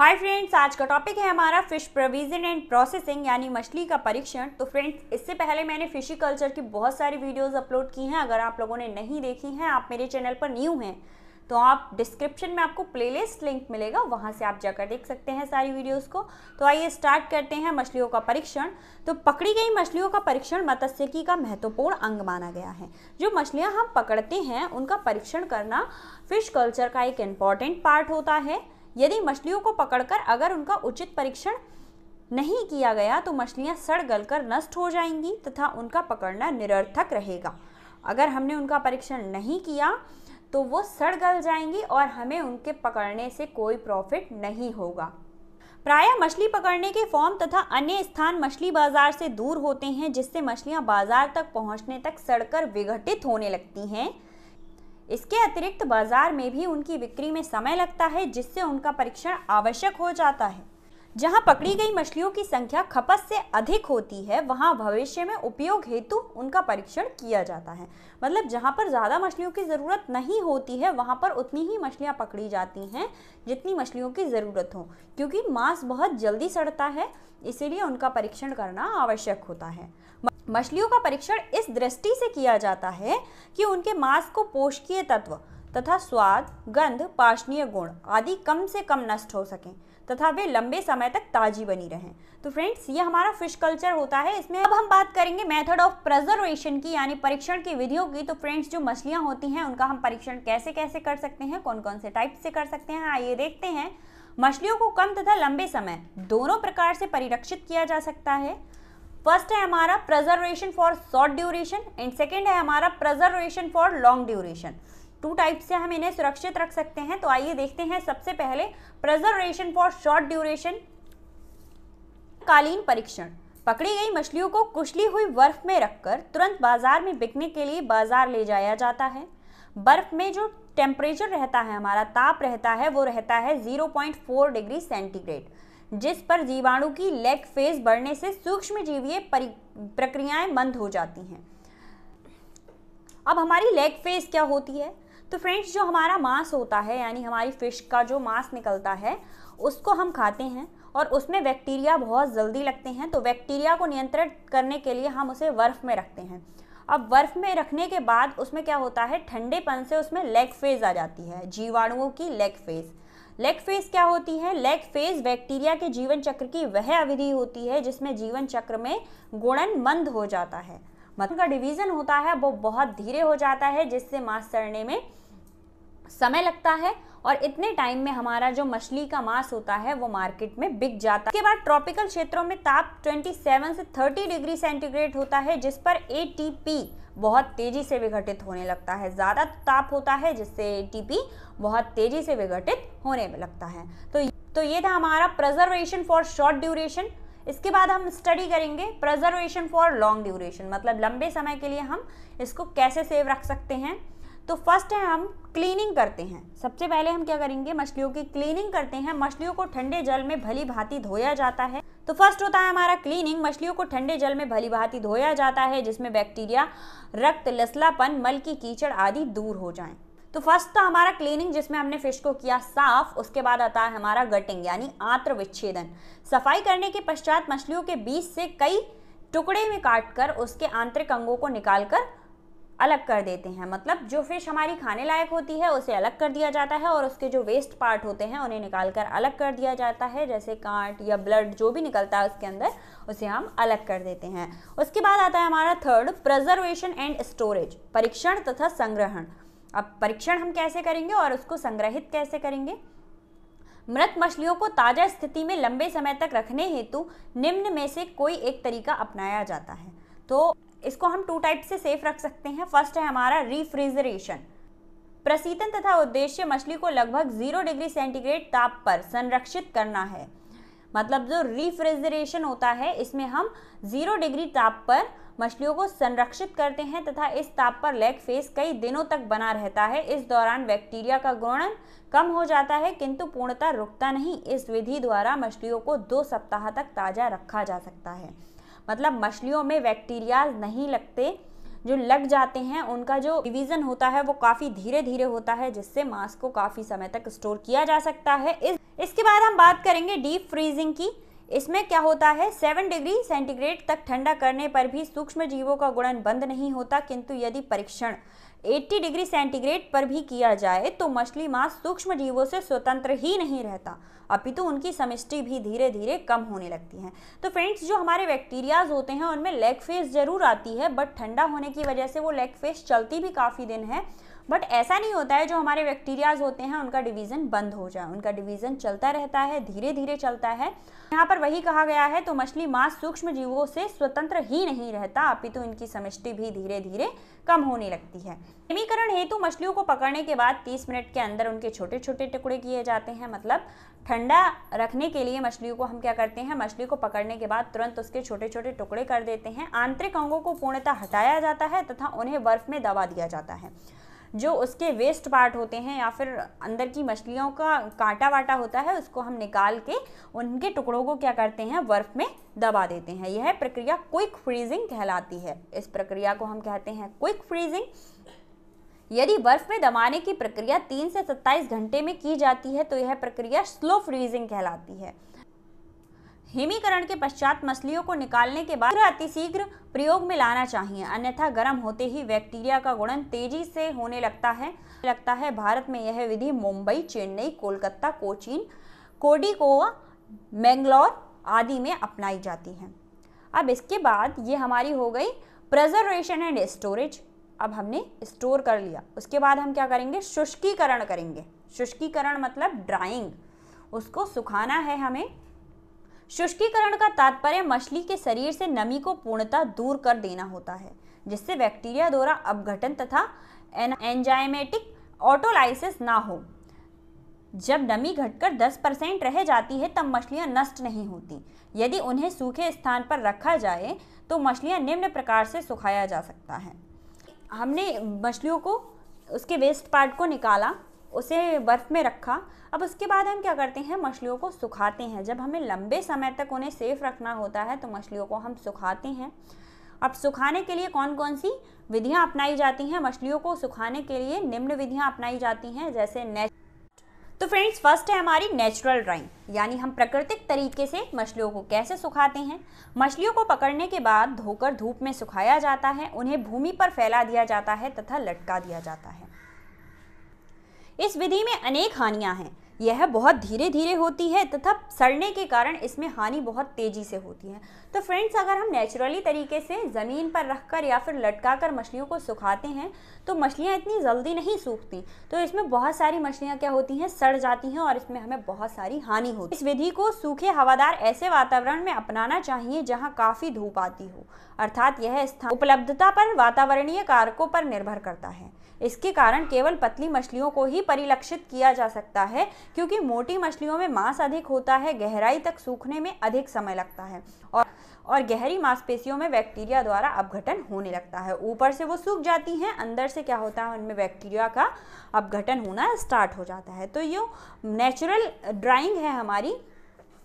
hi friends आज का topic है हमारा फिश प्रोविजन एंड प्रोसेसिंग यानी मछली का परीक्षण तो फ्रेंड्स इससे पहले मैंने फिशी कल्चर की बहुत सारी वीडियोस अपलोड की हैं अगर आप लोगों ने नहीं देखी हैं आप मेरे चैनल पर न्यू हैं तो आप डिस्क्रिप्शन में आपको प्लेलिस्ट लिंक मिलेगा वहाँ से आप जाकर देख सकते हैं सारी वीडियोस को तो आइए स्टार्ट करते हैं मछलियों का परीक्षण तो पकड़ी गई मछलियों का परीक्षण मत्स्यकी का महत्वपूर्ण अंग माना गया है जो मछलियाँ हम पकड़ते हैं उनका परीक्षण करना फिश कल्चर का एक इम्पॉर्टेंट पार्ट होता है यदि मछलियों को पकड़कर अगर उनका उचित परीक्षण नहीं किया गया तो मछलियाँ सड़ गल कर नष्ट हो जाएंगी तथा उनका पकड़ना निरर्थक रहेगा अगर हमने उनका परीक्षण नहीं किया तो वो सड़ गल जाएंगी और हमें उनके पकड़ने से कोई प्रॉफिट नहीं होगा प्रायः मछली पकड़ने के फॉर्म तथा अन्य स्थान मछली बाजार से दूर होते हैं जिससे मछलियां बाजार तक पहुंचने तक सड़कर विघटित होने लगती हैं इसके अतिरिक्त बाजार में भी उनकी बिक्री में समय लगता है जिससे उनका परीक्षण आवश्यक हो जाता है जहां पकड़ी गई मछलियों की संख्या खपत से अधिक होती है वहां भविष्य में उपयोग हेतु उनका परीक्षण किया जाता है मतलब जहां पर ज़्यादा मछलियों की ज़रूरत नहीं होती है वहां पर उतनी ही मछलियां पकड़ी जाती हैं जितनी मछलियों की ज़रूरत हो क्योंकि मांस बहुत जल्दी सड़ता है इसीलिए उनका परीक्षण करना आवश्यक होता है मछलियों का परीक्षण इस दृष्टि से किया जाता है कि उनके मांस को पोषकीय तत्व तथा स्वाद गंध पाषणीय गुण आदि कम से कम नष्ट हो सकें तथा वे लंबे समय तक ताजी बनी रहें तो फ्रेंड्स ये हमारा फिश कल्चर होता है इसमें अब हम बात करेंगे मेथड ऑफ प्रजर्वेशन की यानी परीक्षण की विधियों की तो फ्रेंड्स जो मछलियाँ होती हैं उनका हम परीक्षण कैसे कैसे कर सकते हैं कौन कौन से टाइप से कर सकते हैं आइए देखते हैं मछलियों को कम तथा लंबे समय दोनों प्रकार से परिरक्षित किया जा सकता है फर्स्ट है हमारा preservation for short duration and second है हमारा preservation for long duration two type से हम इन्हें सुरक्षित रख सकते हैं तो आइए देखते हैं सबसे पहले प्रजर्वेशन फॉर शॉर्ट ड्यूरेशन कालीन परीक्षण पकड़ी गई मछलियों को कुशली हुई बर्फ में रखकर तुरंत बाजार में बिकने के लिए बाजार ले जाया जाता है बर्फ में जो टेम्परेचर रहता है हमारा ताप रहता है वो रहता है 0.4 डिग्री सेंटीग्रेड जिस पर जीवाणु की लेग फेज बढ़ने से सूक्ष्म जीवीय प्रक्रियाएं मंद हो जाती हैं अब हमारी लेग फेज क्या होती है तो फ्रेंड्स जो हमारा मांस होता है यानी हमारी फिश का जो मांस निकलता है उसको हम खाते हैं और उसमें बैक्टीरिया बहुत जल्दी लगते हैं तो बैक्टीरिया को नियंत्रित करने के लिए हम उसे बर्फ़ में रखते हैं अब बर्फ़ में रखने के बाद उसमें क्या होता है ठंडेपन से उसमें लेग फेज आ जाती है जीवाणुओं की लेग फेज़ लेग फेज क्या होती है लेग फेज बैक्टीरिया के जीवन चक्र की वह अवधि होती है जिसमें जीवन चक्र में गुणन मंद हो जाता है मतलब का डिवीजन होता है वो बहुत धीरे हो जाता है जिससे मांस सड़ने में समय लगता है और इतने टाइम में हमारा जो मछली का मास होता है वो मार्केट में बिक जाता है इसके बाद ट्रॉपिकल क्षेत्रों में ताप 27 से 30 डिग्री सेंटीग्रेड होता है जिस पर ए बहुत तेजी से विघटित होने लगता है ज़्यादा ताप होता है जिससे ए बहुत तेजी से विघटित होने लगता है तो तो ये था हमारा प्रजर्वेशन फॉर शॉर्ट ड्यूरेशन इसके बाद हम स्टडी करेंगे प्रजर्वेशन फॉर लॉन्ग ड्यूरेशन मतलब लंबे समय के लिए हम इसको कैसे सेव रख सकते हैं तो फर्स्ट है हम क्लीनिंग करते हैं सबसे पहले हम क्या करेंगे मछलियों की क्लीनिंग करते हैं मछलियों को ठंडे जल में भली भांति धोया जाता है तो फर्स्ट होता है हमारा क्लीनिंग मछलियों को ठंडे जल में भली भांति धोया जाता है जिसमें बैक्टीरिया रक्त लसलापन मल की कीचड़ आदि दूर हो जाए तो फर्स्ट तो हमारा क्लीनिंग जिसमें हमने फिश को किया साफ उसके बाद आता है हमारा गटिंग यानी आंत्र विच्छेदन सफाई करने के पश्चात मछलियों के बीच से कई टुकड़े में काटकर उसके आंतरिक अंगों को निकालकर अलग कर देते हैं मतलब जो फ़िश हमारी खाने लायक होती है उसे अलग कर दिया जाता है और उसके जो वेस्ट पार्ट होते हैं उन्हें निकाल कर अलग कर दिया जाता है जैसे कांट या ब्लड जो भी निकलता है उसके अंदर उसे हम अलग कर देते हैं उसके बाद आता है हमारा थर्ड प्रजर्वेशन एंड स्टोरेज परीक्षण तथा संग्रहण अब परीक्षण हम कैसे करेंगे और उसको संग्रहित कैसे करेंगे मृत मछलियों को ताज़ा स्थिति में लंबे समय तक रखने हेतु निम्न में से कोई एक तरीका अपनाया जाता है तो इसको हम टू टाइप से सेफ रख सकते हैं फर्स्ट है हमारा रिफ्रिजरेशन प्रसीतन तथा उद्देश्य मछली को लगभग जीरो डिग्री सेंटीग्रेड ताप पर संरक्षित करना है मतलब जो रिफ्रिजरेशन होता है इसमें हम जीरो डिग्री ताप पर मछलियों को संरक्षित करते हैं तथा इस ताप पर लेग फेस कई दिनों तक बना रहता है इस दौरान बैक्टीरिया का गुणन कम हो जाता है किंतु पूर्णतः रुकता नहीं इस विधि द्वारा मछलियों को दो सप्ताह तक ताज़ा रखा जा सकता है मतलब मछलियों में बैक्टीरिया नहीं लगते जो लग जाते हैं उनका जो डिवीज़न होता है वो काफ़ी धीरे धीरे होता है जिससे मांस को काफ़ी समय तक स्टोर किया जा सकता है इस इसके बाद हम बात करेंगे डीप फ्रीजिंग की इसमें क्या होता है सेवन डिग्री सेंटीग्रेड तक ठंडा करने पर भी सूक्ष्म जीवों का गुणन बंद नहीं होता किंतु यदि परीक्षण 80 डिग्री सेंटीग्रेड पर भी किया जाए तो मछली मांस सूक्ष्म जीवों से स्वतंत्र ही नहीं रहता अपितु उनकी समिष्टि भी धीरे धीरे कम होने लगती है तो फ्रेंड्स जो हमारे बैक्टीरियाज होते हैं उनमें लेग फेस जरूर आती है बट ठंडा होने की वजह से वो लेग फेस चलती भी काफ़ी दिन है बट ऐसा नहीं होता है जो हमारे बैक्टीरियाज होते हैं उनका डिवीज़न बंद हो जाए उनका डिवीज़न चलता रहता है धीरे धीरे चलता है यहाँ पर वही कहा गया है तो मछली मांस सूक्ष्म जीवों से स्वतंत्र ही नहीं रहता अपितु तो इनकी समिष्टि भी धीरे धीरे कम होने लगती है कृमीकरण हेतु मछलियों को पकड़ने के बाद तीस मिनट के अंदर उनके छोटे छोटे टुकड़े किए जाते हैं मतलब ठंडा रखने के लिए मछलियों को हम क्या करते हैं मछली को पकड़ने के बाद तुरंत उसके छोटे छोटे टुकड़े कर देते हैं आंतरिक अंगों को पूर्णतः हटाया जाता है तथा उन्हें बर्फ में दबा दिया जाता है जो उसके वेस्ट पार्ट होते हैं या फिर अंदर की मछलियों का कांटा वाटा होता है उसको हम निकाल के उनके टुकड़ों को क्या करते हैं बर्फ़ में दबा देते हैं यह प्रक्रिया क्विक फ्रीजिंग कहलाती है इस प्रक्रिया को हम कहते हैं क्विक फ्रीजिंग यदि बर्फ में दबाने की प्रक्रिया तीन से सत्ताईस घंटे में की जाती है तो यह प्रक्रिया स्लो फ्रीजिंग कहलाती है हिमीकरण के पश्चात मछलियों को निकालने के बाद अतिशीघ्र प्रयोग में लाना चाहिए अन्यथा गर्म होते ही बैक्टीरिया का गुणन तेजी से होने लगता है लगता है भारत में यह विधि मुंबई चेन्नई कोलकाता कोचीन कोडिकोवा मैंगलोर आदि में अपनाई जाती है अब इसके बाद ये हमारी हो गई प्रजर्वेशन एंड स्टोरेज अब हमने स्टोर कर लिया उसके बाद हम क्या करेंगे शुष्कीकरण करेंगे शुष्कीकरण मतलब ड्राइंग उसको सुखाना है हमें शुष्कीकरण का तात्पर्य मछली के शरीर से नमी को पूर्णतः दूर कर देना होता है जिससे बैक्टीरिया द्वारा अपघटन तथा एंजाइमेटिक ऑटोलाइसिस ना हो जब नमी घटकर 10 परसेंट रह जाती है तब मछलियां नष्ट नहीं होती यदि उन्हें सूखे स्थान पर रखा जाए तो मछलियां निम्न प्रकार से सुखाया जा सकता है हमने मछलियों को उसके वेस्ट पार्ट को निकाला उसे बर्फ़ में रखा अब उसके बाद हम क्या करते हैं मछलियों को सुखाते हैं जब हमें लंबे समय तक उन्हें सेफ़ रखना होता है तो मछलियों को हम सुखाते हैं अब सुखाने के लिए कौन कौन सी विधियाँ अपनाई जाती हैं मछलियों को सुखाने के लिए निम्न विधियाँ अपनाई जाती हैं जैसे ने तो फ्रेंड्स फर्स्ट है हमारी नेचुरल ड्राइंग यानी हम प्राकृतिक तरीके से मछलियों को कैसे सुखाते हैं मछलियों को पकड़ने के बाद धोकर धूप में सुखाया जाता है उन्हें भूमि पर फैला दिया जाता है तथा लटका दिया जाता है इस विधि में अनेक हानियाँ हैं यह बहुत धीरे धीरे होती है तथा सड़ने के कारण इसमें हानि बहुत तेज़ी से होती है तो फ्रेंड्स अगर हम नेचुरली तरीके से ज़मीन पर रखकर या फिर लटका कर मछलियों को सुखाते हैं तो मछलियाँ इतनी जल्दी नहीं सूखती तो इसमें बहुत सारी मछलियाँ क्या होती हैं सड़ जाती हैं और इसमें हमें बहुत सारी हानि होती है इस विधि को सूखे हवादार ऐसे वातावरण में अपनाना चाहिए जहाँ काफ़ी धूप आती हो अर्थात यह स्थान उपलब्धता पर वातावरणीय कारकों पर निर्भर करता है इसके कारण केवल पतली मछलियों को ही परिलक्षित किया जा सकता है क्योंकि मोटी मछलियों में मांस अधिक होता है गहराई तक सूखने में अधिक समय लगता है और और गहरी मांसपेशियों में बैक्टीरिया द्वारा अपघटन होने लगता है ऊपर से वो सूख जाती हैं अंदर से क्या होता है उनमें बैक्टीरिया का अपघटन होना स्टार्ट हो जाता है तो ये नेचुरल ड्राइंग है हमारी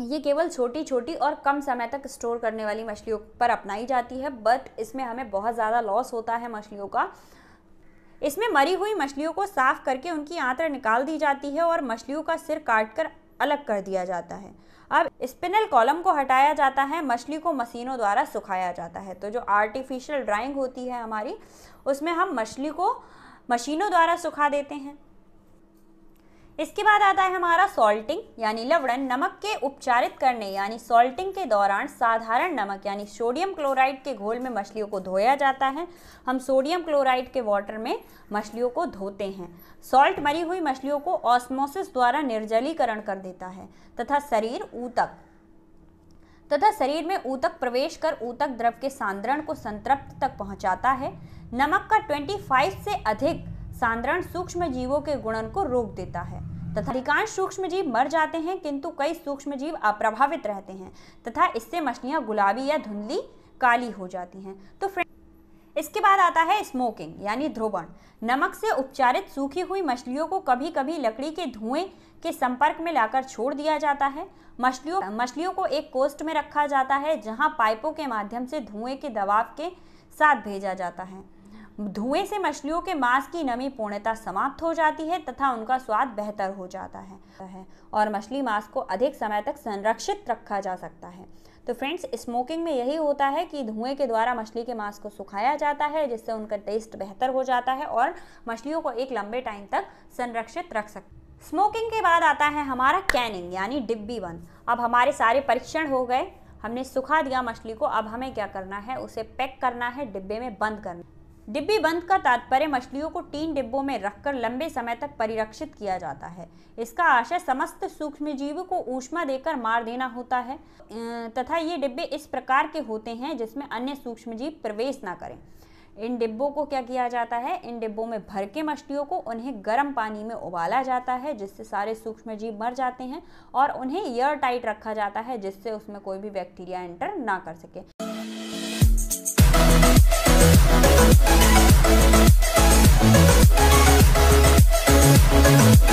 ये केवल छोटी छोटी और कम समय तक स्टोर करने वाली मछलियों पर अपनाई जाती है बट इसमें हमें बहुत ज़्यादा लॉस होता है मछलियों का इसमें मरी हुई मछलियों को साफ करके उनकी आंत्र निकाल दी जाती है और मछलियों का सिर काटकर अलग कर दिया जाता है अब स्पिनल कॉलम को हटाया जाता है मछली को मशीनों द्वारा सुखाया जाता है तो जो आर्टिफिशियल ड्राइंग होती है हमारी उसमें हम मछली को मशीनों द्वारा सुखा देते हैं इसके बाद आता है हमारा सॉल्टिंग यानी लवड़न नमक के उपचारित करने यानी सॉल्टिंग के दौरान साधारण नमक यानी सोडियम क्लोराइड के घोल में मछलियों को धोया जाता है हम सोडियम क्लोराइड के वाटर में मछलियों को धोते हैं सॉल्ट मरी हुई मछलियों को ऑस्मोसिस द्वारा निर्जलीकरण कर देता है तथा शरीर ऊतक तथा शरीर में ऊतक प्रवेश कर ऊतक द्रव के सांद्रण को संतृप्त तक पहुँचाता है नमक का ट्वेंटी से अधिक सांद्रण सूक्ष्म जीवों के गुणन को रोक देता है तथा अधिकांश सूक्ष्म जीव मर जाते हैं किंतु कई सूक्ष्म जीव अप्रभावित रहते हैं तथा इससे मछलियाँ गुलाबी या धुंधली काली हो जाती हैं तो फ्रेंड इसके बाद आता है स्मोकिंग यानी ध्रुवण नमक से उपचारित सूखी हुई मछलियों को कभी कभी लकड़ी के धुएं के संपर्क में लाकर छोड़ दिया जाता है मछलियों मछलियों को एक कोस्ट में रखा जाता है जहां पाइपों के माध्यम से धुएं के दबाव के साथ भेजा जाता है धुएं से मछलियों के मांस की नमी पूर्णता समाप्त हो जाती है तथा उनका स्वाद बेहतर हो जाता है और मछली मांस को अधिक समय तक संरक्षित रखा जा सकता है तो फ्रेंड्स स्मोकिंग में यही होता है कि धुएं के द्वारा मछली के मांस को सुखाया जाता है जिससे उनका टेस्ट बेहतर हो जाता है और मछलियों को एक लंबे टाइम तक संरक्षित रख सकते स्मोकिंग के बाद आता है हमारा कैनिंग यानी डिब्बी बंद अब हमारे सारे परीक्षण हो गए हमने सुखा दिया मछली को अब हमें क्या करना है उसे पैक करना है डिब्बे में बंद करना डिब्बी बंद का तात्पर्य मछलियों को तीन डिब्बों में रखकर लंबे समय तक परिरक्षित किया जाता है इसका आशय समस्त सूक्ष्म जीव को ऊष्मा देकर मार देना होता है तथा ये डिब्बे इस प्रकार के होते हैं जिसमें अन्य सूक्ष्म जीव प्रवेश ना करें इन डिब्बों को क्या किया जाता है इन डिब्बों में भर के मछलियों को उन्हें गर्म पानी में उबाला जाता है जिससे सारे सूक्ष्म जीव मर जाते हैं और उन्हें एयर टाइट रखा जाता है जिससे उसमें कोई भी बैक्टीरिया एंटर ना कर सके Ella se llama